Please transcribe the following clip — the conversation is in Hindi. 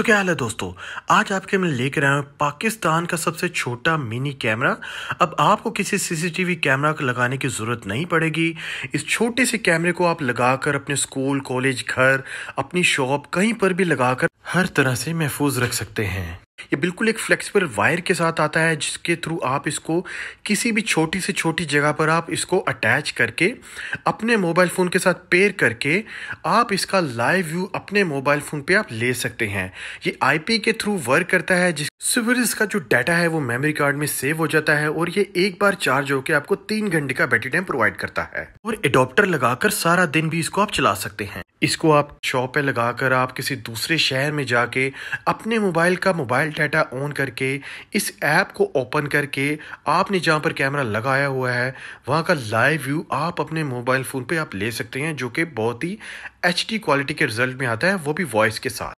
सो क्या हाल है दोस्तों आज आपके मैं लेकर आया हूँ पाकिस्तान का सबसे छोटा मिनी कैमरा अब आपको किसी सीसीटीवी कैमरा को लगाने की ज़रूरत नहीं पड़ेगी इस छोटे से कैमरे को आप लगाकर अपने स्कूल कॉलेज घर अपनी शॉप कहीं पर भी लगाकर हर तरह से महफूज रख सकते हैं ये बिल्कुल एक फ्लेक्सिबल वायर के साथ आता है जिसके थ्रू आप इसको किसी भी छोटी से छोटी जगह पर आप इसको अटैच करके अपने मोबाइल फ़ोन के साथ पेयर करके आप इसका लाइव व्यू अपने मोबाइल फ़ोन पे आप ले सकते हैं ये आईपी के थ्रू वर्क करता है जिस फिर इसका जो डाटा है वो मेमोरी कार्ड में सेव हो जाता है और ये एक बार चार्ज होकर आपको तीन घंटे का बैटरी टाइम प्रोवाइड करता है और एडोप्टर लगाकर सारा दिन भी इसको आप चला सकते हैं इसको आप शॉप पे लगाकर आप किसी दूसरे शहर में जाके अपने मोबाइल का मोबाइल डाटा ऑन करके इस ऐप को ओपन करके आपने जहाँ पर कैमरा लगाया हुआ है वहाँ का लाइव व्यू आप अपने मोबाइल फ़ोन पे आप ले सकते हैं जो कि बहुत ही एच क्वालिटी के रिजल्ट में आता है वो भी वॉइस के साथ